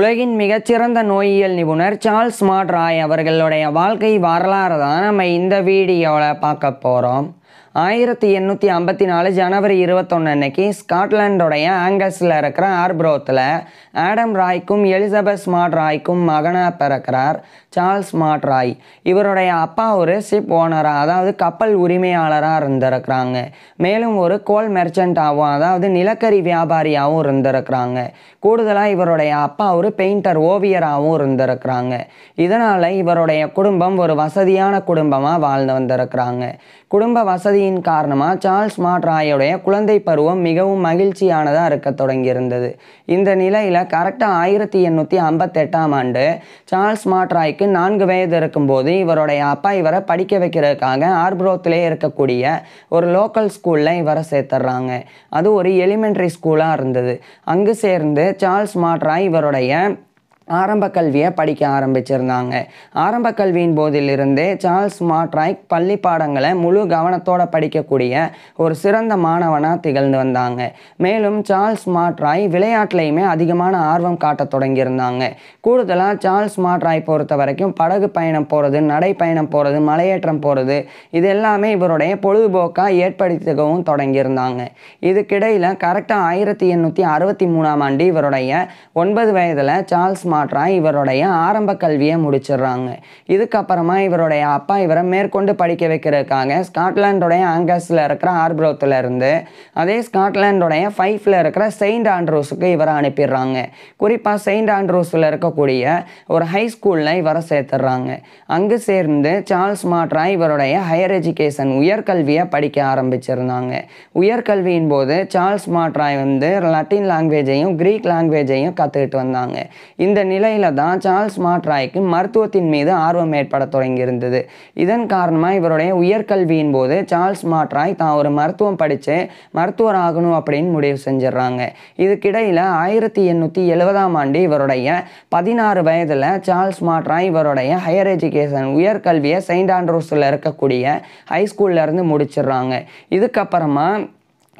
உலகின் மிகச்சிறந்த நோயியல் நிபுணர் சார்ல்ஸ் மாட்ராய் அவர்களுடைய வாழ்க்கை வரலாறு தான் நம்ம இந்த வீடியோவில் பார்க்க போகிறோம் ஆயிரத்தி எண்ணூற்றி ஐம்பத்தி நாலு ஜனவரி இருபத்தொன்று அன்னைக்கு ஸ்காட்லாண்டோடைய ஆங்கல்ஸில் இருக்கிற ஆர்ப்ரோத்தில் ஆடம் ராய்க்கும் எலிசபெத் ஸ்மார்ட் ராய்க்கும் மகனாக பிறக்கிறார் சார்ல்ஸ் ஸ்மார்ட் ராய் இவருடைய அப்பா ஒரு ஷிப் ஓனராக அதாவது கப்பல் உரிமையாளராக இருந்திருக்கிறாங்க மேலும் ஒரு கோல் மெர்ச்சண்டாகவும் அதாவது நிலக்கரி வியாபாரியாகவும் இருந்திருக்கிறாங்க கூடுதலாக இவருடைய அப்பா ஒரு பெயிண்டர் ஓவியராகவும் இருந்திருக்கிறாங்க இதனால் இவருடைய குடும்பம் ஒரு வசதியான குடும்பமாக வாழ்ந்து வந்திருக்கிறாங்க குடும்ப வசதியின் காரணமாக சார்ல்ஸ் மாட் ராயோடைய குழந்தை பருவம் மிகவும் மகிழ்ச்சியானதாக இருக்க தொடங்கியிருந்தது இந்த நிலையில் கரெக்டாக ஆயிரத்தி எண்ணூற்றி ஐம்பத்தெட்டாம் ஆண்டு சார்ல்ஸ் மாட் ராய்க்கு நான்கு வயது இருக்கும்போது இவருடைய அப்பா இவரை படிக்க வைக்கிறதுக்காக ஆர்ப்ரோத்திலே இருக்கக்கூடிய ஒரு லோக்கல் ஸ்கூலில் இவரை சேர்த்துட்றாங்க அது ஒரு எலிமெண்ட்ரி ஸ்கூலாக இருந்தது அங்கு சேர்ந்து சார்ல்ஸ் மாட் ராய் இவருடைய ஆரம்ப கல்வியை படிக்க ஆரம்பிச்சிருந்தாங்க ஆரம்ப கல்வியின் போதிலிருந்தே சார்ல்ஸ் மாட்ராய்க் பள்ளி பாடங்களை முழு கவனத்தோடு படிக்கக்கூடிய ஒரு சிறந்த மாணவனாக திகழ்ந்து வந்தாங்க மேலும் சார்ல்ஸ் மாட்ராய் விளையாட்டுலையுமே அதிகமான ஆர்வம் காட்ட தொடங்கியிருந்தாங்க கூடுதலாக சார்ல்ஸ் மாட்ராய் பொறுத்த வரைக்கும் படகு பயணம் போகிறது நடைப்பயணம் போகிறது மலையேற்றம் போகிறது இது எல்லாமே இவருடைய பொழுதுபோக்காக ஏற்படுத்தவும் தொடங்கியிருந்தாங்க இதுக்கிடையில் கரெக்டாக ஆயிரத்தி எண்ணூற்றி அறுபத்தி மூணாம் ஆண்டு இவருடைய ஒன்பது வயதில் சார்ல்ஸ் மா மாற்றாக இவருடைய ஆரம்ப கல்வியை முடிச்சிடுறாங்க இதுக்கப்புறமா இவருடைய அப்பா இவரை மேற்கொண்டு படிக்க வைக்கிறதுக்காக ஸ்காட்லாண்டுடைய ஆங்கஸில் இருக்கிற ஆர்ப்ரோத்தில் இருந்து அதே ஸ்காட்லாண்டுடைய ஃபைஃபில் இருக்கிற செயின்ட் ஆண்ட்ரோஸுக்கு இவரை அனுப்பிடுறாங்க குறிப்பாக செயின்ட் ஆண்ட்ரோஸில் இருக்கக்கூடிய ஒரு ஹை ஸ்கூலில் இவரை சேர்த்துடுறாங்க அங்கு சேர்ந்து சார்ல்ஸ் மாட்ரா இவருடைய ஹையர் எஜுகேஷன் உயர்கல்வியை படிக்க ஆரம்பிச்சிருந்தாங்க உயர்கல்வியின் போது சார்ல்ஸ் மாட்ராய் வந்து லட்டின் லாங்குவேஜையும் கிரீக் லாங்குவேஜையும் கற்றுக்கிட்டு வந்தாங்க இந்த இந்த நிலையில தான் சார்ல்ஸ் மாட்ராய்க்கு மருத்துவத்தின் மீது ஆர்வம் ஏற்பட தொடங்கியிருந்தது இதன் காரணமாக இவருடைய உயர்கல்வியின் போது சார்ல்ஸ் மாட்ராய் தான் ஒரு மருத்துவம் படித்து மருத்துவர் ஆகணும் அப்படின்னு முடிவு செஞ்சிடறாங்க இதுக்கிடையில் ஆயிரத்தி எண்ணூற்றி எழுபதாம் ஆண்டு இவருடைய பதினாறு வயதில் சார்ல்ஸ் மாட்ராய் இவருடைய ஹையர் எஜுகேஷன் உயர்கல்வியை செயின்ட் ஆண்ட்ரூஸில் இருக்கக்கூடிய ஹைஸ்கூல்லேருந்து முடிச்சிடுறாங்க இதுக்கப்புறமா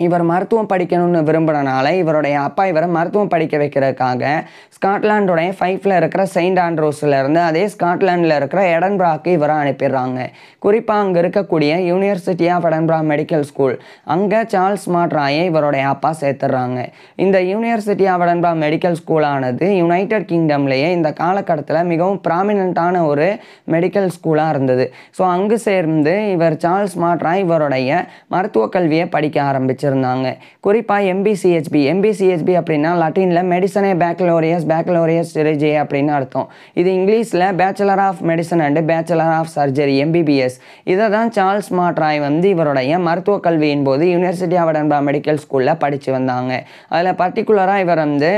இவர் மருத்துவம் படிக்கணும்னு விரும்புகிறனால இவருடைய அப்பா இவரை மருத்துவம் படிக்க வைக்கிறதுக்காக ஸ்காட்லாண்டோடைய ஃபைவ்ல இருக்கிற செயின்ட் ஆண்ட்ரோஸில் இருந்து அதே ஸ்காட்லாண்டில் இருக்கிற எடன்பிராக்கு இவரை அனுப்பிடுறாங்க குறிப்பாக அங்கே இருக்கக்கூடிய university of Edinburgh medical school அங்கே சார்ல்ஸ் மாட்ராயை இவருடைய அப்பா சேர்த்துடுறாங்க இந்த யூனிவர்சிட்டி ஆஃப் எடன்பிரா மெடிக்கல் ஸ்கூலானது யுனைடெட் கிங்டம்லேயே இந்த காலகட்டத்தில் மிகவும் ப்ராமினண்ட்டான ஒரு மெடிக்கல் ஸ்கூலாக இருந்தது ஸோ அங்கு சேர்ந்து இவர் சார்ல்ஸ் மாட்ராய் இவருடைய மருத்துவக் கல்வியை படிக்க ஆரம்பிச்சு வச்சுருந்தாங்க குறிப்பாக எம்பிசிஹெச்பி எம்பிசிஹெச்பி அப்படின்னா லட்டினில் மெடிசனே பேக்கலோரியஸ் பேக்கலோரியஸ் சிரஜே அப்படின்னு அர்த்தம் இது இங்கிலீஷில் Bachelor of Medicine and Bachelor of Surgery MBBS இதை தான் சார்ல்ஸ் மாட்ராய் வந்து இவருடைய மருத்துவக் கல்வியின் போது யூனிவர்சிட்டி ஆஃப் எடன்பா மெடிக்கல் ஸ்கூலில் படித்து வந்தாங்க அதில் பர்டிகுலராக இவர் வந்து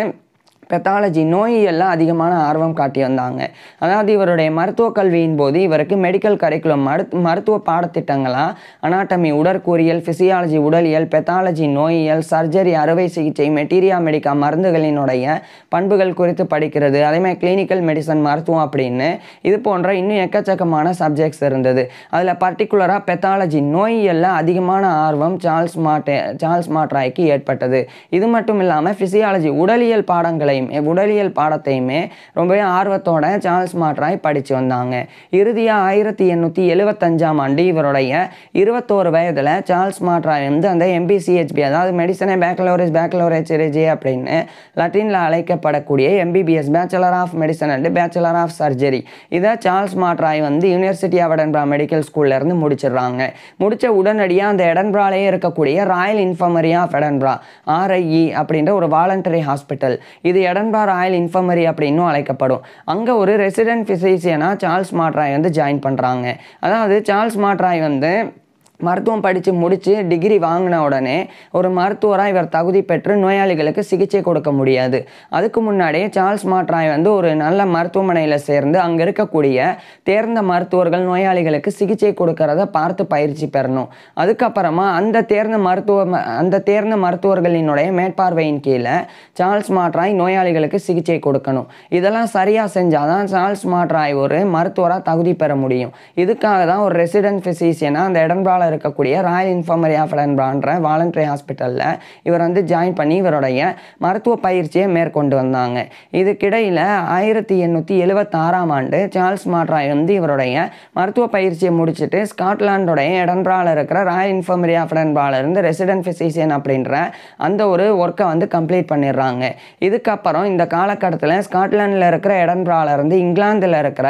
பெத்தாலஜி நோயெல்லாம் அதிகமான ஆர்வம் காட்டி வந்தாங்க அதாவது இவருடைய மருத்துவ கல்வியின் போது இவருக்கு மெடிக்கல் கரிக்குலம் மருத்து மருத்துவ பாடத்திட்டங்களாக அனாட்டமி உடற்கூறியல் ஃபிசியாலஜி உடலியல் பெத்தாலஜி நோயியல் சர்ஜரி அறுவை சிகிச்சை மெட்டீரியா மெடிக்கா மருந்துகளினுடைய பண்புகள் குறித்து படிக்கிறது அதேமாதிரி கிளினிக்கல் மெடிசன் மருத்துவம் அப்படின்னு இது போன்ற இன்னும் எக்கச்சக்கமான சப்ஜெக்ட்ஸ் இருந்தது அதில் பர்டிகுலராக பெத்தாலஜி நோயியலில் அதிகமான ஆர்வம் சார்ல்ஸ் மாட்டே சார்ல்ஸ் மாட்ராய்க்கு ஏற்பட்டது இது மட்டும் இல்லாமல் ஃபிசியாலஜி உடலியல் பாடங்களை பாடத்தையுமே உடலியல் பாடத்தையுமே ரொம்பவே ஆர்வத்தோட சார்ல்ஸ் மாட்ராய் படித்து வந்தாங்க இறுதியாக ஆயிரத்தி எண்ணூற்றி எழுவத்தஞ்சாம் ஆண்டு இவருடைய இருபத்தோரு வயதில் சார்ல்ஸ் மாட்ராய் வந்து அந்த எம்பிசிஹெச்பி அதாவது மெடிசனே பேக்கலோரேஜ் பேக்கலோரேஜ் ரெஜி அப்படின்னு லட்டினில் அழைக்கப்படக்கூடிய MBBS Bachelor of Medicine and Bachelor of Surgery இதை சார்ல்ஸ் மாட்ராய் வந்து யூனிவர்சிட்டி ஆஃப் எடன்பா மெடிக்கல் ஸ்கூல்லேருந்து முடிச்சிடுறாங்க முடித்த உடனடியாக அந்த எடன்பிராலே இருக்கக்கூடிய Royal Infirmary of Edinburgh RIE அப்படின்ற ஒரு வாலண்டரி ஹாஸ்பிட்டல் இது எடன்பார் ஆயில் இன்ஃபர்மரி அப்படின்னு அழைக்கப்படும் அங்கே ஒரு ரெசிடென்ட் ஃபிசிஷியனாக சார்ல்ஸ் மாட்ராய் வந்து ஜாயின் பண்ணுறாங்க அதாவது சார்ல்ஸ் மாட்ராய் வந்து மருத்துவம் படித்து முடித்து டிகிரி வாங்கின உடனே ஒரு மருத்துவராக இவர் தகுதி பெற்று நோயாளிகளுக்கு சிகிச்சை கொடுக்க முடியாது அதுக்கு முன்னாடியே சார்ல்ஸ் மாட்ராய் வந்து ஒரு நல்ல மருத்துவமனையில் சேர்ந்து அங்கே இருக்கக்கூடிய தேர்ந்த மருத்துவர்கள் நோயாளிகளுக்கு சிகிச்சை கொடுக்கறத பார்த்து பயிற்சி பெறணும் அதுக்கப்புறமா அந்த தேர்ந்த மருத்துவ அந்த தேர்ந்த மருத்துவர்களினுடைய மேற்பார்வையின் கீழே சார்ல்ஸ் மாட்ராய் நோயாளிகளுக்கு சிகிச்சை கொடுக்கணும் இதெல்லாம் சரியாக செஞ்சால் தான் சார்ல்ஸ் மாட்ராய் ஒரு மருத்துவராக தகுதி பெற முடியும் இதுக்காக தான் ஒரு ரெசிடென்ட் ஃபிசிஷியனாக அந்த இடம்பாளர் இருக்கக்கூடிய ராயல் இன்ஃபார்மரி ஆஃப் அன்பரான்ற வாலண்டரி ஹாஸ்பிட்டலில் இவர் வந்து ஜாயின் பண்ணி இவருடைய மருத்துவ பயிற்சியை மேற்கொண்டு வந்தாங்க இதுக்கிடையில் ஆயிரத்தி எண்ணூற்றி எழுபத்தாறாம் ஆண்டு சார்ல்ஸ் மாட்ராய் வந்து இவருடைய மருத்துவ பயிற்சியை முடிச்சுட்டு ஸ்காட்லாண்டோடைய இடன்றால் இருக்கிற ராயல் இன்ஃபார்மரி ஆஃப் இருந்து ரெசிடென்ட் ஃபிசிஷியன் அப்படின்ற அந்த ஒரு ஒர்க்கை வந்து கம்ப்ளீட் பண்ணிடுறாங்க இதுக்கப்புறம் இந்த காலகட்டத்தில் ஸ்காட்லாண்டில் இருக்கிற இருந்து இங்கிலாந்தில் இருக்கிற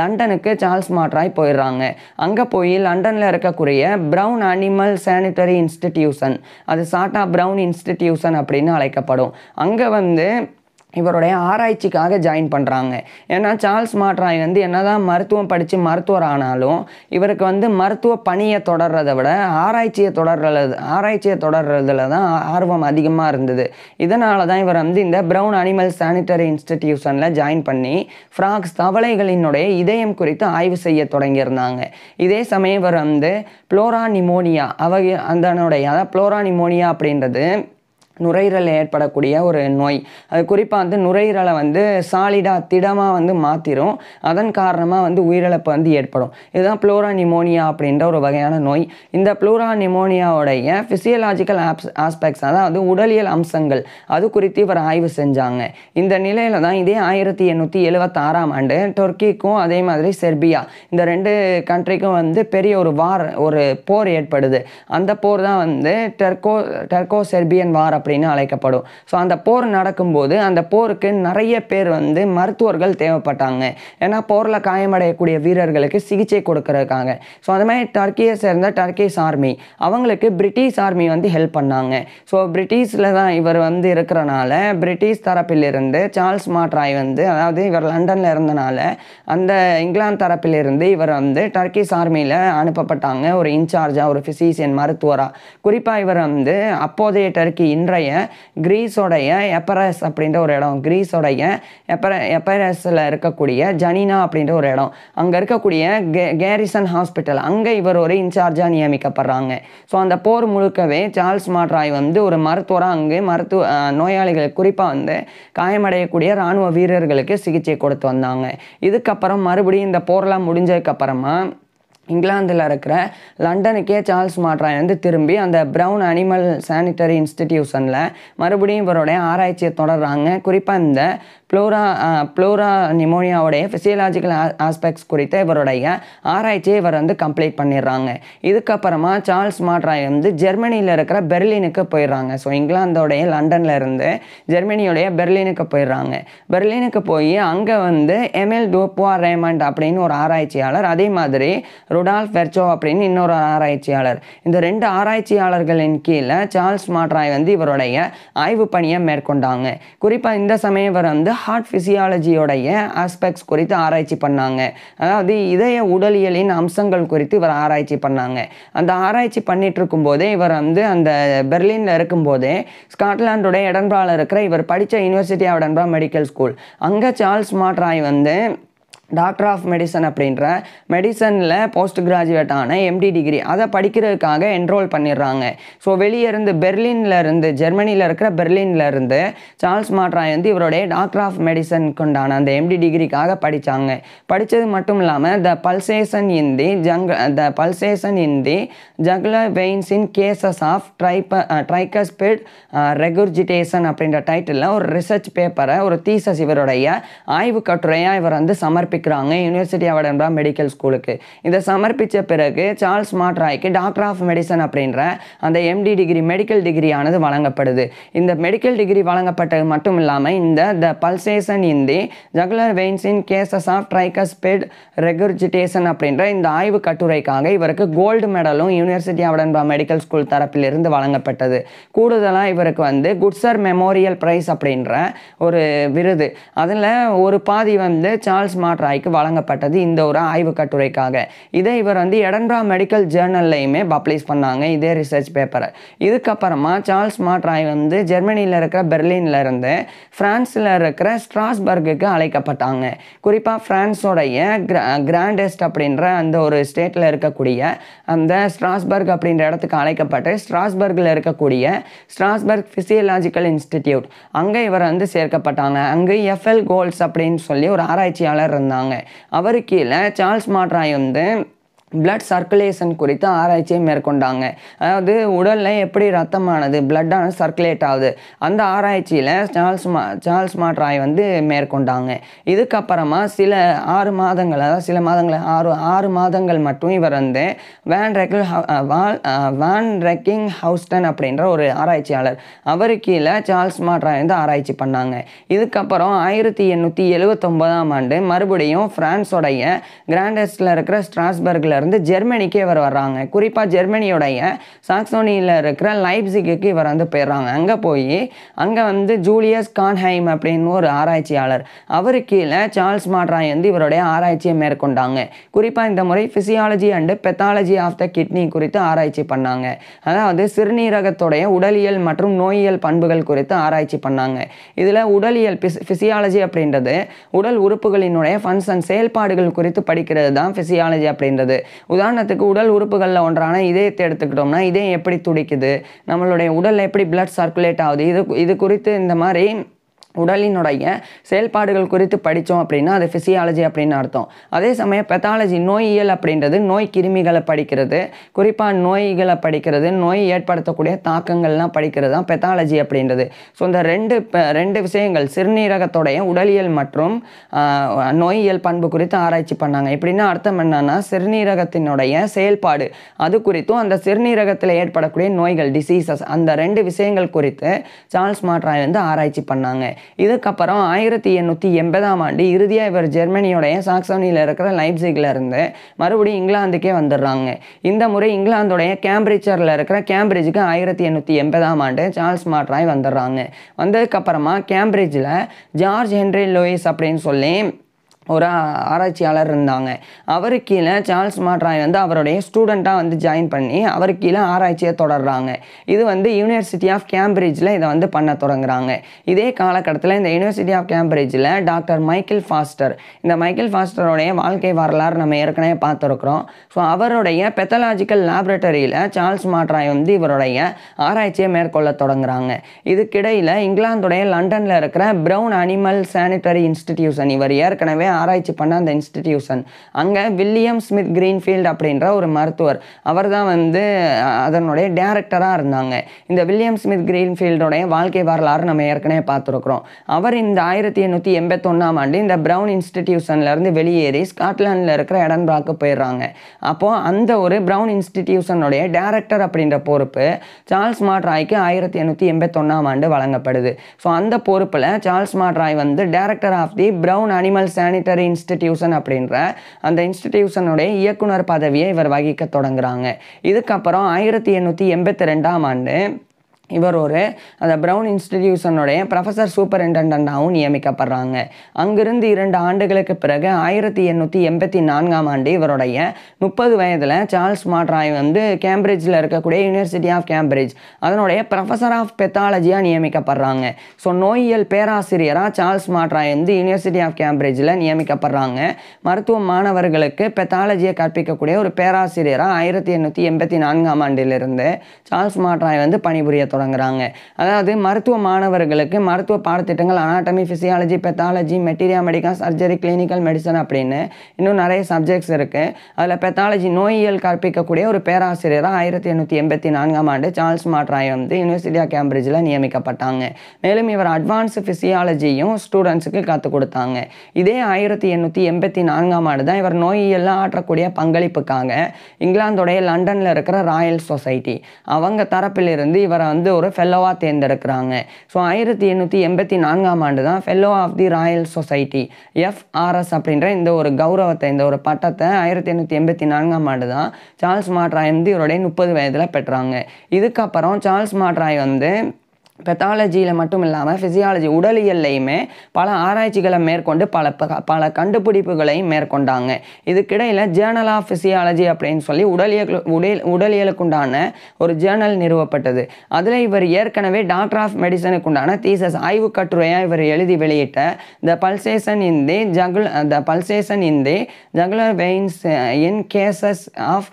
லண்டனுக்கு சார்ல்ஸ் மாட்ராய் போயிடுறாங்க அங்கே போய் லண்டனில் இருக்கக்கூடிய ப்ரௌன் அனிமல் சானிட்டரி இன்ஸ்டிடியூஷன் அது சாட்டா ப்ரௌன் இன்ஸ்டிடியூஷன் அப்படின்னு அழைக்கப்படும் அங்கே வந்து இவருடைய ஆராய்ச்சிக்காக ஜாயின் பண்ணுறாங்க ஏன்னா சார்ல்ஸ் மாட்ராய் வந்து என்னதான் மருத்துவம் படித்து மருத்துவர் ஆனாலும் இவருக்கு வந்து மருத்துவ பணியை தொடர்றதை விட ஆராய்ச்சியை தொடர்றது ஆராய்ச்சியை தொடர்றதுல தான் ஆர்வம் அதிகமாக இருந்தது இதனால தான் இவர் வந்து இந்த ப்ரௌன் அனிமல் சானிட்டரி இன்ஸ்டிடியூஷனில் ஜாயின் பண்ணி ஃப்ராக்ஸ் தவளைகளினுடைய இதயம் குறித்து ஆய்வு செய்ய தொடங்கியிருந்தாங்க இதே சமயம் இவர் வந்து புளோரா நிமோனியா அவ அதனுடைய அதாவது புளோரா நிமோனியா அப்படின்றது நுரையீரல் ஏற்படக்கூடிய ஒரு நோய் அது குறிப்பாக வந்து நுரையீரலை வந்து சாலிடாக திடமாக வந்து மாற்றிடும் அதன் காரணமாக வந்து உயிரிழப்பு வந்து ஏற்படும் இதுதான் ப்ளூரா நிமோனியா அப்படின்ற ஒரு வகையான நோய் இந்த ப்ளூரா நிமோனியாவுடைய ஃபிசியலாஜிக்கல் ஆப்ஸ் ஆஸ்பெக்ட்ஸ் அதாவது உடலியல் அம்சங்கள் அது குறித்து இவர் ஆய்வு செஞ்சாங்க இந்த நிலையில் தான் இதே ஆயிரத்தி எண்ணூற்றி எழுபத்தாறாம் ஆண்டு டொர்க்கிக்கும் அதே மாதிரி செர்பியா இந்த ரெண்டு கண்ட்ரிக்கும் வந்து பெரிய ஒரு வார் ஒரு போர் ஏற்படுது அந்த போர் தான் வந்து டெர்கோ டெர்கோ செர்பியன் வார் அப்படின்னு அழைக்கப்படும் ஸோ அந்த போர் நடக்கும்போது அந்த போருக்கு நிறைய பேர் வந்து மருத்துவர்கள் தேவைப்பட்டாங்க ஏன்னா போரில் காயமடையக்கூடிய வீரர்களுக்கு சிகிச்சை கொடுக்கறதுக்காங்க ஸோ அந்த மாதிரி டர்க்கியை சேர்ந்த டர்க்கிஸ் ஆர்மி அவங்களுக்கு பிரிட்டிஷ் ஆர்மி வந்து ஹெல்ப் பண்ணாங்க ஸோ பிரிட்டிஷில் தான் இவர் வந்து இருக்கிறனால பிரிட்டிஷ் தரப்பிலிருந்து சார்ல்ஸ் மாட்ராய் வந்து அதாவது இவர் லண்டனில் இருந்தனால அந்த இங்கிலாந்து தரப்பிலிருந்து இவர் வந்து டர்க்கிஸ் ஆர்மியில் அனுப்பப்பட்டாங்க ஒரு இன்சார்ஜாக ஒரு ஃபிசிசியன் மருத்துவராக குறிப்பாக இவர் வந்து அப்போதைய டர்க்கி இன்ற ரோமனுடைய கிரீஸோடைய எப்பரஸ் அப்படின்ற ஒரு இடம் கிரீஸோடைய எப்பர எப்பரஸில் இருக்கக்கூடிய ஜனினா அப்படின்ற ஒரு இடம் அங்கே இருக்கக்கூடிய கே கேரிசன் ஹாஸ்பிட்டல் அங்கே இவர் ஒரு இன்சார்ஜாக நியமிக்கப்படுறாங்க ஸோ அந்த போர் முழுக்கவே சார்ல்ஸ் மாட்ராய் வந்து ஒரு மருத்துவராக அங்கே மருத்துவ நோயாளிகள் குறிப்பாக வந்து காயமடையக்கூடிய இராணுவ வீரர்களுக்கு சிகிச்சை கொடுத்து வந்தாங்க இதுக்கப்புறம் மறுபடியும் இந்த போர்லாம் முடிஞ்சதுக்கப்புறமா இங்கிலாந்தில் இருக்கிற லண்டனுக்கே சார்ல்ஸ் மாட்ராய் வந்து திரும்பி அந்த ப்ரௌன் அனிமல் சானிட்டரி இன்ஸ்டிடியூஷனில் மறுபடியும் இவருடைய ஆராய்ச்சியை தொடர்றாங்க குறிப்பாக இந்த ப்ளோரா ப்ளோரா நிமோனியாவுடைய ஃபிசியலாஜிக்கல் ஆஸ்பெக்ட்ஸ் குறித்த இவருடைய ஆராய்ச்சியை இவர் வந்து கம்ப்ளீட் பண்ணிடுறாங்க இதுக்கப்புறமா சார்ல்ஸ் மாட்ராய் வந்து ஜெர்மனியில் இருக்கிற பெர்லினுக்கு போயிடுறாங்க ஸோ இங்கிலாந்தோடைய லண்டனில் இருந்து ஜெர்மனியோடைய பெர்லினுக்கு போயிடுறாங்க பெர்லினுக்கு போய் அங்கே வந்து எம்எல் டோப்புவா ரேமண்ட் அப்படின்னு ஒரு ஆராய்ச்சியாளர் அதே மாதிரி ருடால்ஃப் வெர்ச்சோ அப்படின்னு இன்னொரு ஆராய்ச்சியாளர் இந்த ரெண்டு ஆராய்ச்சியாளர்களின் கீழே சார்ல்ஸ் மாட்ராய் வந்து இவருடைய ஆய்வு பணியை மேற்கொண்டாங்க குறிப்பாக இந்த சமயம் இவர் வந்து ஹார்ட் ஃபிசியாலஜியோடைய ஆஸ்பெக்ட்ஸ் குறித்து ஆராய்ச்சி பண்ணாங்க அதாவது இதய உடலியலின் அம்சங்கள் குறித்து இவர் ஆராய்ச்சி பண்ணாங்க அந்த ஆராய்ச்சி பண்ணிட்டு இருக்கும்போதே இவர் வந்து அந்த பெர்லினில் இருக்கும்போதே ஸ்காட்லாண்டுடைய எடன்பாவில் இருக்கிற இவர் படித்த university of Edinburgh medical school அங்கே சார்ல்ஸ் மாட்ராய் வந்து டாக்டர் ஆஃப் மெடிசன் அப்படின்ற மெடிசனில் போஸ்ட் கிராஜுவேட் ஆன எம்டி டிகிரி அதை படிக்கிறதுக்காக என்ரோல் பண்ணிடுறாங்க ஸோ வெளியே இருந்து பெர்லினில் இருந்து ஜெர்மனியில் இருக்கிற பெர்லினில் இருந்து சார்ல்ஸ் மாட்ராய் வந்து இவருடைய டாக்டர் ஆஃப் மெடிசனுக்கு உண்டான அந்த எம்டி டிகிரிக்காக படித்தாங்க படித்தது மட்டும் இல்லாமல் த பல்சேஷன் இன் தி ஜங் the pulsation in the jugular veins in cases of ட்ரைப்ப ட்ரைகஸ்பிட் ரெகுர்ஜிடேஷன் அப்படின்ற டைட்டிலில் ஒரு ரிசர்ச் பேப்பரை ஒரு தீசஸ் இவருடைய ஆய்வு கட்டுரையாக இவர் வந்து சமர்ப்பி சமர்ப்பிக்கிறாங்க யூனிவர்சிட்டி ஆஃப் எடன்பா மெடிக்கல் ஸ்கூலுக்கு இதை சமர்ப்பித்த பிறகு சார்ல்ஸ் மாட்ராய்க்கு டாக்டர் ஆஃப் மெடிசன் அப்படின்ற அந்த எம்டி டிகிரி மெடிக்கல் டிகிரியானது வழங்கப்படுது இந்த மெடிக்கல் டிகிரி வழங்கப்பட்டது மட்டும் இல்லாமல் இந்த the pulsation in the jugular veins in cases of tricuspid regurgitation அப்படின்ற இந்த ஆய்வு கட்டுரைக்காக இவருக்கு கோல்டு மெடலும் university of Edinburgh medical school தரப்பிலிருந்து வழங்கப்பட்டது கூடுதலாக இவருக்கு வந்து குட்சர் மெமோரியல் பிரைஸ் அப்படின்ற ஒரு விருது அதில் ஒரு பாதி வந்து சார்ல்ஸ் மாட்ரா ராய்க்கு வழங்கப்பட்டது இந்த ஒரு ஆய்வு கட்டுரைக்காக இதை இவர் வந்து எடன்ரா மெடிக்கல் ஜேர்னல்லையுமே பப்ளிஷ் பண்ணாங்க இதே ரிசர்ச் பேப்பரை இதுக்கப்புறமா சார்ல்ஸ் மாட் ராய் வந்து ஜெர்மனியில் இருக்கிற பெர்லின்ல இருந்து ஃப்ரான்ஸில் இருக்கிற ஸ்ட்ராஸ்பர்க்குக்கு அழைக்கப்பட்டாங்க குறிப்பாக ஃப்ரான்ஸோடைய கிராண்டஸ்ட் அப்படின்ற அந்த ஒரு ஸ்டேட்டில் இருக்கக்கூடிய அந்த ஸ்ட்ராஸ்பர்க் அப்படின்ற இடத்துக்கு அழைக்கப்பட்டு ஸ்ட்ராஸ்பர்கில் இருக்கக்கூடிய ஸ்ட்ராஸ்பர்க் ஃபிசியலாஜிக்கல் இன்ஸ்டிடியூட் அங்கே இவர் வந்து சேர்க்கப்பட்டாங்க அங்கே எஃப்எல் கோல்ஸ் அப்படின்னு சொல்லி ஒரு ஆராய்ச்சியாளர் இருந்தாங்க இருந்தாங்க அவருக்கு கீழே சார்ல்ஸ் மாட்ராய் வந்து பிளட் சர்க்குலேஷன் குறித்து ஆராய்ச்சியை மேற்கொண்டாங்க அதாவது உடலில் எப்படி ரத்தமானது பிளட்டானது சர்க்குலேட் ஆகுது அந்த ஆராய்ச்சியில் சார்ல்ஸ் மா சார்ல்ஸ் மாட்ராய் வந்து மேற்கொண்டாங்க இதுக்கப்புறமா சில ஆறு மாதங்கள் அதாவது சில மாதங்கள் ஆறு ஆறு மாதங்கள் மட்டும் இவர் வந்து வேன் ரெக்கில் வேன் ரெக்கிங் ஹவுஸ்டன் அப்படின்ற ஒரு ஆராய்ச்சியாளர் அவர் கீழே சார்ல்ஸ் மாட்ராய் வந்து ஆராய்ச்சி பண்ணாங்க இதுக்கப்புறம் ஆயிரத்தி எண்ணூற்றி எழுபத்தொம்போதாம் ஆண்டு மறுபடியும் ஃப்ரான்ஸோடைய கிராண்டஸ்டில் இருக்கிற ஸ்ட்ராஸ்பர்கில் இருந்து ஜெர்மனிக்கு இவர் வர்றாங்க குறிப்பாக ஜெர்மனியோடைய சாக்சோனியில் இருக்கிற லைப்ஸிக்கு இவர் வந்து போயிடுறாங்க அங்கே போய் அங்கே வந்து ஜூலியஸ் கான்ஹைம் அப்படின்னு ஒரு ஆராய்ச்சியாளர் அவரு கீழே சார்ல்ஸ் மாட்ராய் வந்து இவருடைய ஆராய்ச்சியை மேற்கொண்டாங்க குறிப்பாக இந்த முறை physiology and pathology of the kidney குறித்து ஆராய்ச்சி பண்ணாங்க அதாவது சிறுநீரகத்துடைய உடலியல் மற்றும் நோயியல் பண்புகள் குறித்து ஆராய்ச்சி பண்ணாங்க இதில் உடலியல் ஃபிசியாலஜி அப்படின்றது உடல் உறுப்புகளினுடைய ஃபங்க்ஷன் செயல்பாடுகள் குறித்து படிக்கிறது தான் ஃபிசியாலஜி அப்படின்றது உதாரணத்துக்கு உடல் உறுப்புகளில் ஒன்றான இதயத்தை எடுத்துக்கிட்டோம்னா இதயம் எப்படி துடிக்குது நம்மளுடைய உடலில் எப்படி பிளட் சர்க்குலேட் ஆகுது இது இது குறித்து இந்த மாதிரி உடலினுடைய செயல்பாடுகள் குறித்து படித்தோம் அப்படின்னா அது ஃபிசியாலஜி அப்படின்னு அர்த்தம் அதே சமயம் பெத்தாலஜி நோயியல் அப்படின்றது நோய் கிருமிகளை படிக்கிறது குறிப்பாக நோய்களை படிக்கிறது நோய் ஏற்படுத்தக்கூடிய தாக்கங்கள்லாம் படிக்கிறது தான் பெத்தாலஜி அப்படின்றது ஸோ இந்த ரெண்டு ரெண்டு விஷயங்கள் சிறுநீரகத்துடைய உடலியல் மற்றும் நோயியல் பண்பு குறித்து ஆராய்ச்சி பண்ணாங்க இப்படின்னா அர்த்தம் என்னன்னா சிறுநீரகத்தினுடைய செயல்பாடு அது குறித்தும் அந்த சிறுநீரகத்தில் ஏற்படக்கூடிய நோய்கள் டிசீசஸ் அந்த ரெண்டு விஷயங்கள் குறித்து சார்ல்ஸ் மாட்ராய் வந்து ஆராய்ச்சி பண்ணாங்க இதுக்கப்புறம் ஆயிரத்தி எண்ணூற்றி எண்பதாம் ஆண்டு இறுதியாக இவர் ஜெர்மனியோடைய சாக்சோனியில் இருக்கிற லைப்சிகில் இருந்து மறுபடியும் இங்கிலாந்துக்கே வந்துடுறாங்க இந்த முறை இங்கிலாந்துடைய கேம்பிரிச்சரில் இருக்கிற கேம்பிரிட்ஜுக்கு ஆயிரத்தி எண்ணூற்றி எண்பதாம் ஆண்டு சார்ல்ஸ் மாட்ராய் வந்துடுறாங்க வந்ததுக்கப்புறமா கேம்பிரிட்ஜில் ஜார்ஜ் ஹென்ரி லூயிஸ் அப்படின்னு சொல்லி ஒரு ஆராய்ச்சியாளர் இருந்தாங்க அவரு கீழே சார்ல்ஸ் மாட்ராய் வந்து அவருடைய ஸ்டூடெண்ட்டாக வந்து ஜாயின் பண்ணி அவர் கீழே ஆராய்ச்சியை தொடர்றாங்க இது வந்து யூனிவர்சிட்டி ஆஃப் கேம்பிரிட்ஜில் இதை வந்து பண்ண தொடங்குறாங்க இதே காலகட்டத்தில் இந்த யூனிவர்சிட்டி ஆஃப் கேம்பிரிட்ஜில் டாக்டர் மைக்கேல் ஃபாஸ்டர் இந்த மைக்கேல் ஃபாஸ்டருடைய வாழ்க்கை வரலாறு நம்ம ஏற்கனவே பார்த்துருக்குறோம் ஸோ அவருடைய பெத்தலாஜிக்கல் லேப்ரட்டரியில் சார்ல்ஸ் மாட்ராய் வந்து இவருடைய ஆராய்ச்சியை மேற்கொள்ள தொடங்குறாங்க இதுக்கிடையில் இங்கிலாந்துடைய லண்டனில் இருக்கிற ப்ரௌன் அனிமல் சானிட்டரி இன்ஸ்டிடியூஷன் இவர் ஏற்கனவே ஆராய்ச்சி பண்ண அந்த இன்ஸ்டிடியூஷன் அங்கே வில்லியம் ஸ்மித் கிரீன்ஃபீல்டு அப்படின்ற ஒரு மருத்துவர் அவர் தான் வந்து அதனுடைய டேரக்டராக இருந்தாங்க இந்த வில்லியம் ஸ்மித் கிரீன்ஃபீல்டோடைய வாழ்க்கை வரலாறு நம்ம ஏற்கனவே பார்த்துருக்குறோம் அவர் இந்த ஆயிரத்தி எண்ணூற்றி எண்பத்தொன்னாம் ஆண்டு இந்த ப்ரௌன் இன்ஸ்டிடியூஷன்லேருந்து வெளியேறி ஸ்காட்லாண்டில் இருக்கிற எடன்பிராக்கு போயிடுறாங்க அப்போது அந்த ஒரு ப்ரௌன் இன்ஸ்டிடியூஷனுடைய டேரக்டர் அப்படின்ற பொறுப்பு சார்ல்ஸ் மாட்ராய்க்கு ஆயிரத்தி எண்ணூற்றி எண்பத்தொன்னாம் ஆண்டு வழங்கப்படுது ஸோ அந்த பொறுப்பில் சார்ல்ஸ் மாட்ராய் வந்து director of the Brown Animal Sanatory Institution அப்படின்ற அந்த இன்ஸ்டிடியூஷனுடைய இயக்குனர் பதவியை இவர் வகிக்க தொடங்குறாங்க இதுக்கப்புறம் ஆயிரத்தி எண்ணூற்றி எண்பத்தி ரெண்டாம் ஆண்டு இவர் ஒரு அந்த ப்ரௌன் இன்ஸ்டிடியூஷனுடைய ப்ரொஃபஸர் சூப்பரிண்டெண்டாகவும் நியமிக்கப்படுறாங்க அங்கிருந்து இரண்டு ஆண்டுகளுக்கு பிறகு ஆயிரத்தி எண்ணூற்றி எண்பத்தி நான்காம் ஆண்டு இவருடைய முப்பது வயதில் சார்ல்ஸ் மாட்ராய் வந்து கேம்பிரிட்ஜில் இருக்கக்கூடிய யூனிவர்சிட்டி ஆஃப் கேம்பிரிட்ஜ் அதனுடைய ப்ரொஃபஸர் ஆஃப் பெத்தாலஜியாக நியமிக்கப்படுறாங்க ஸோ நோயியல் பேராசிரியராக சார்ல்ஸ் மாட்ராய் வந்து யூனிவர்சிட்டி ஆஃப் கேம்பிரிட்ஜில் நியமிக்கப்படுறாங்க மருத்துவ மாணவர்களுக்கு பெத்தாலஜியை கற்பிக்கக்கூடிய ஒரு பேராசிரியராக ஆயிரத்தி எண்ணூற்றி எண்பத்தி நான்காம் ஆண்டிலிருந்து சார்ல்ஸ் மாட்ராய் வந்து பணிபுரிய தொடங்குறாங்க அதாவது மருத்துவ மாணவர்களுக்கு மருத்துவ பாடத்திட்டங்கள் anatomy physiology pathology materia medical surgery clinical medicine அப்படின்னு இன்னும் நிறைய சப்ஜெக்ட்ஸ் இருக்குது அதில் பெத்தாலஜி நோயியல் கற்பிக்கக்கூடிய ஒரு பேராசிரியராக ஆயிரத்தி எண்ணூற்றி எண்பத்தி நான்காம் ஆண்டு சார்ல்ஸ் மாட்ராய் வந்து யூனிவர்சிட்டி ஆஃப் கேம்பிரிட்ஜில் நியமிக்கப்பட்டாங்க மேலும் இவர் அட்வான்ஸ் ஃபிசியாலஜியும் ஸ்டூடெண்ட்ஸுக்கு கற்றுக் கொடுத்தாங்க இதே ஆயிரத்தி எண்ணூற்றி எண்பத்தி நான்காம் ஆண்டு தான் இவர் நோயியெல்லாம் ஆற்றக்கூடிய பங்களிப்புக்காக இங்கிலாந்துடைய லண்டனில் இருக்கிற ராயல் சொசைட்டி அவங்க தரப்பிலிருந்து இவரை வந்து வந்து ஒரு ஃபெல்லோவாக தேர்ந்தெடுக்கிறாங்க ஸோ ஆயிரத்தி எண்ணூற்றி எண்பத்தி நான்காம் ஆண்டு தான் fellow of the Royal Society FRS அப்படின்ற இந்த ஒரு கௌரவத்தை இந்த ஒரு பட்டத்தை ஆயிரத்தி எண்ணூற்றி எண்பத்தி நான்காம் ஆண்டு தான் சார்ல்ஸ் மாட்ராய் வந்து இவருடைய முப்பது வயதில் பெற்றாங்க இதுக்கப்புறம் சார்ல்ஸ் மாட்ராய் வந்து பெத்தாலஜியில் மட்டும் இல்லாமல் ஃபிசியாலஜி உடலியல்லையுமே பல ஆராய்ச்சிகளை மேற்கொண்டு பல பல கண்டுபிடிப்புகளையும் மேற்கொண்டாங்க இதுக்கிடையில் ஜேர்னல் ஆஃப் ஃபிசியாலஜி அப்படின்னு சொல்லி உடலியல் உடல் உடலியலுக்குண்டான ஒரு ஜேர்னல் நிறுவப்பட்டது அதில் இவர் ஏற்கனவே டாக்டர் ஆஃப் மெடிசனுக்குண்டான தீசஸ் ஆய்வு கட்டுரையாக இவர் எழுதி வெளியிட்ட the pulsation in the jugul the pulsation in the jugular veins in cases of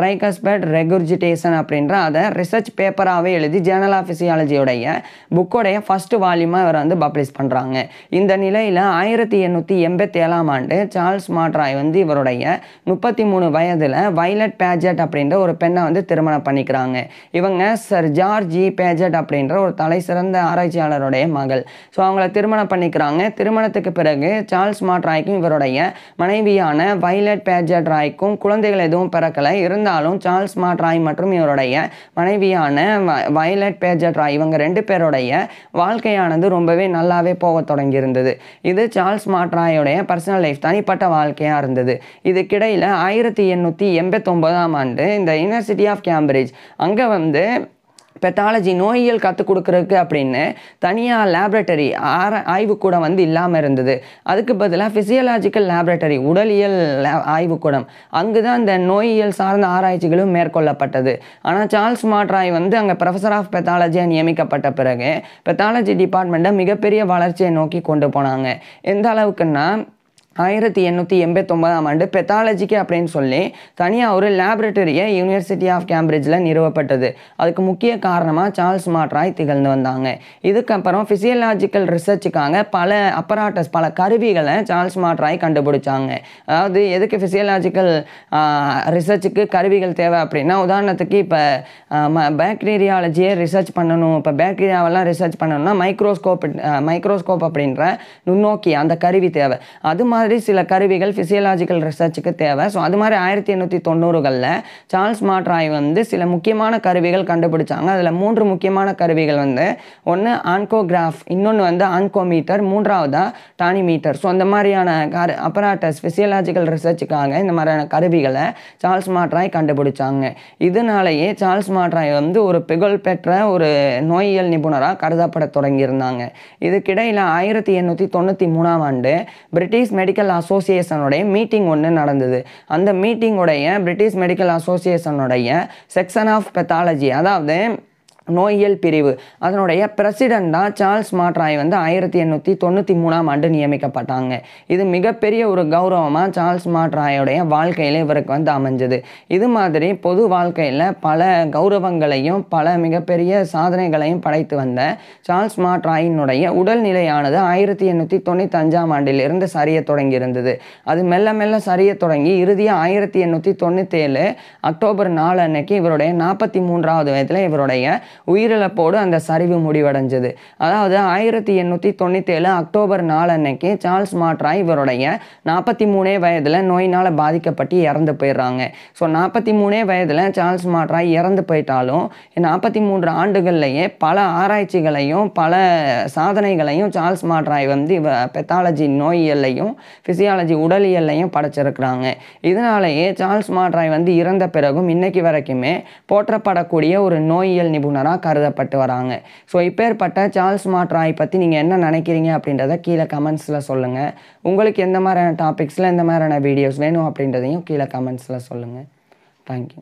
tricuspid regurgitation அப்படின்ற அதை ரிசர்ச் பேப்பராகவே எழுதி ஜேர்னல் ஆஃப் ஃபிசியாலஜியோட புக்கோடைய புக்கோடைய ஃபஸ்ட்டு வால்யூமாக இவர் வந்து பப்ளிஷ் பண்ணுறாங்க இந்த நிலையில் ஆயிரத்தி எண்ணூற்றி எண்பத்தி ஏழாம் ஆண்டு சார்ல்ஸ் மாட்ராய் வந்து இவருடைய முப்பத்தி மூணு வயதில் வைலட் பேஜட் அப்படின்ற ஒரு பெண்ணை வந்து திருமணம் பண்ணிக்கிறாங்க இவங்க சர் ஜார்ஜி பேஜட் அப்படின்ற ஒரு தலை சிறந்த ஆராய்ச்சியாளருடைய மகள் ஸோ அவங்கள திருமணம் பண்ணிக்கிறாங்க திருமணத்துக்கு பிறகு சார்ல்ஸ் மாட்ராய்க்கும் இவருடைய மனைவியான வைலட் பேஜட் ராய்க்கும் குழந்தைகள் எதுவும் பிறக்கலை இருந்தாலும் சார்ல்ஸ் மாட்ராய் மற்றும் இவருடைய மனைவியான வயலட் பேஜட் ராய் இவங்க ரெண்டு பேருடைய வாழ்க்கையானது ரொம்பவே நல்லாவே போக தொடங்கியிருந்தது இது சார்ல்ஸ் மாட்ராயுடைய பர்சனல் லைஃப் தனிப்பட்ட வாழ்க்கையாக இருந்தது இதுக்கிடையில் ஆயிரத்தி எண்ணூற்றி எண்பத்தொம்போதாம் ஆண்டு இந்த யூனிவர்சிட்டி ஆஃப் கேம்பிரிட்ஜ் அங்கே வந்து பெத்தாலஜி நோயியல் கற்றுக் கொடுக்குறதுக்கு அப்படின்னு தனியாக லேப்ரட்டரி ஆர ஆய்வுக்கூடம் வந்து இல்லாமல் இருந்தது அதுக்கு பதிலாக ஃபிசியலாஜிக்கல் லேப்ரட்டரி உடலியல் ஆய்வுக்கூடம் அங்கு தான் இந்த நோயியல் சார்ந்த ஆராய்ச்சிகளும் மேற்கொள்ளப்பட்டது ஆனால் சார்ல்ஸ் மாட்ராய் வந்து அங்கே ப்ரொஃபஸர் ஆஃப் பெத்தாலஜியாக நியமிக்கப்பட்ட பிறகு பெத்தாலஜி டிபார்ட்மெண்ட்டை மிகப்பெரிய வளர்ச்சியை நோக்கி கொண்டு போனாங்க எந்த அளவுக்குன்னா ஆயிரத்தி எண்ணூற்றி எண்பத்தொம்பதாம் ஆண்டு பெத்தாலஜிக்கு அப்படின்னு சொல்லி தனியாக ஒரு லேபரட்டரியை யூனிவர்சிட்டி ஆஃப் கேம்பிரிட்ஜில் நிறுவப்பட்டது அதுக்கு முக்கிய காரணமாக சார்ல்ஸ் மாட்ராய் திகழ்ந்து வந்தாங்க இதுக்கப்புறம் ஃபிசியலாஜிக்கல் ரிசர்ச்சுக்காக பல அப்பராட்டஸ் பல கருவிகளை சார்ல்ஸ் மாட்ராய் கண்டுபிடிச்சாங்க அதாவது எதுக்கு ஃபிசியலாஜிக்கல் ரிசர்ச்சுக்கு கருவிகள் தேவை அப்படின்னா உதாரணத்துக்கு இப்போ பேக்டீரியாலஜியை ரிசர்ச் பண்ணணும் இப்போ பேக்டீரியாவெல்லாம் ரிசர்ச் பண்ணணும்னா மைக்ரோஸ்கோப் மைக்ரோஸ்கோப் அப்படின்ற நுண்ணோக்கி அந்த கருவி தேவை அது மாதிரி மாதிரி சில கருவிகள் ஃபிசியலாஜிக்கல் ரிசர்ச்சுக்கு தேவை ஸோ அது மாதிரி ஆயிரத்தி எண்ணூற்றி தொண்ணூறுகளில் சார்ல்ஸ் மாட்ராய் வந்து சில முக்கியமான கருவிகள் கண்டுபிடிச்சாங்க அதில் மூன்று முக்கியமான கருவிகள் வந்து ஒன்று ஆன்கோகிராஃப் இன்னொன்று வந்து ஆன்கோமீட்டர் மூன்றாவதாக டானிமீட்டர் ஸோ அந்த மாதிரியான கரு அப்பராட்டஸ் ஃபிசியலாஜிக்கல் ரிசர்ச்சுக்காக இந்த மாதிரியான கருவிகளை சார்ல்ஸ் மாட்ராய் கண்டுபிடிச்சாங்க இதனாலேயே சார்ல்ஸ் மாட்ராய் வந்து ஒரு புகழ் பெற்ற ஒரு நோயியல் நிபுணராக கருதப்பட தொடங்கியிருந்தாங்க இதுக்கிடையில் ஆயிரத்தி எண்ணூற்றி தொண்ணூற்றி மூணாம் ஆண்டு பிரிட்டிஷ் மெடி மெடிக்கல் அசோசியேஷனுடைய மீட்டிங் ஒன்று நடந்தது அந்த மீட்டிங்குடைய பிரிட்டிஷ் மெடிக்கல் அசோசியேஷனுடைய செக்ஷன் ஆஃப் பெத்தாலஜி அதாவது நோயியல் பிரிவு அதனுடைய பிரசிடெண்டாக சார்ல்ஸ் மாட்ராய் வந்து ஆயிரத்தி எண்ணூற்றி தொண்ணூற்றி மூணாம் ஆண்டு நியமிக்கப்பட்டாங்க இது மிகப்பெரிய ஒரு கௌரவமாக சார்ல்ஸ் மாட்ராயோடைய வாழ்க்கையில் இவருக்கு வந்து அமைஞ்சது இது மாதிரி பொது வாழ்க்கையில் பல கௌரவங்களையும் பல மிகப்பெரிய சாதனைகளையும் படைத்து வந்த சார்ல்ஸ் மாட்ராயினுடைய உடல்நிலையானது ஆயிரத்தி எண்ணூற்றி தொண்ணூற்றி அஞ்சாம் ஆண்டிலிருந்து சரிய தொடங்கியிருந்தது அது மெல்ல மெல்ல சரிய தொடங்கி இறுதியாக ஆயிரத்தி எண்ணூற்றி தொண்ணூற்றேழு அக்டோபர் நாலு அன்னைக்கு இவருடைய நாற்பத்தி மூன்றாவது வயதில் இவருடைய உயிரிழப்போடு அந்த சரிவு முடிவடைஞ்சது அதாவது ஆயிரத்தி எண்ணூற்றி தொண்ணூற்றி ஏழு அக்டோபர் நாலு அன்னைக்கு சார்ல்ஸ் மாட்ராய் இவருடைய நாற்பத்தி மூணே வயதில் நோயினால் பாதிக்கப்பட்டு இறந்து போயிடுறாங்க ஸோ நாற்பத்தி மூணே வயதில் சார்ல்ஸ் மாட்ராய் இறந்து போயிட்டாலும் நாற்பத்தி மூன்று ஆண்டுகள்லேயே பல ஆராய்ச்சிகளையும் பல சாதனைகளையும் சார்ல்ஸ் மாட்ராய் வந்து இவ பெத்தாலஜி நோயியல்லையும் ஃபிசியாலஜி உடலியல்லையும் படைச்சிருக்கிறாங்க இதனாலேயே சார்ல்ஸ் மாட்ராய் வந்து இறந்த பிறகும் இன்னைக்கு வரைக்குமே போற்றப்படக்கூடிய ஒரு நோயியல் நிபுணர் நிறுவனராக கருதப்பட்டு வராங்க ஸோ இப்பேற்பட்ட சார்ல்ஸ் மாட்ராய் பற்றி நீங்கள் என்ன நினைக்கிறீங்க அப்படின்றத கீழே கமெண்ட்ஸில் சொல்லுங்கள் உங்களுக்கு எந்த மாதிரியான டாபிக்ஸில் எந்த மாதிரியான வீடியோஸ் வேணும் அப்படின்றதையும் கீழே கமெண்ட்ஸில் சொல்லுங்கள் தேங்க்யூ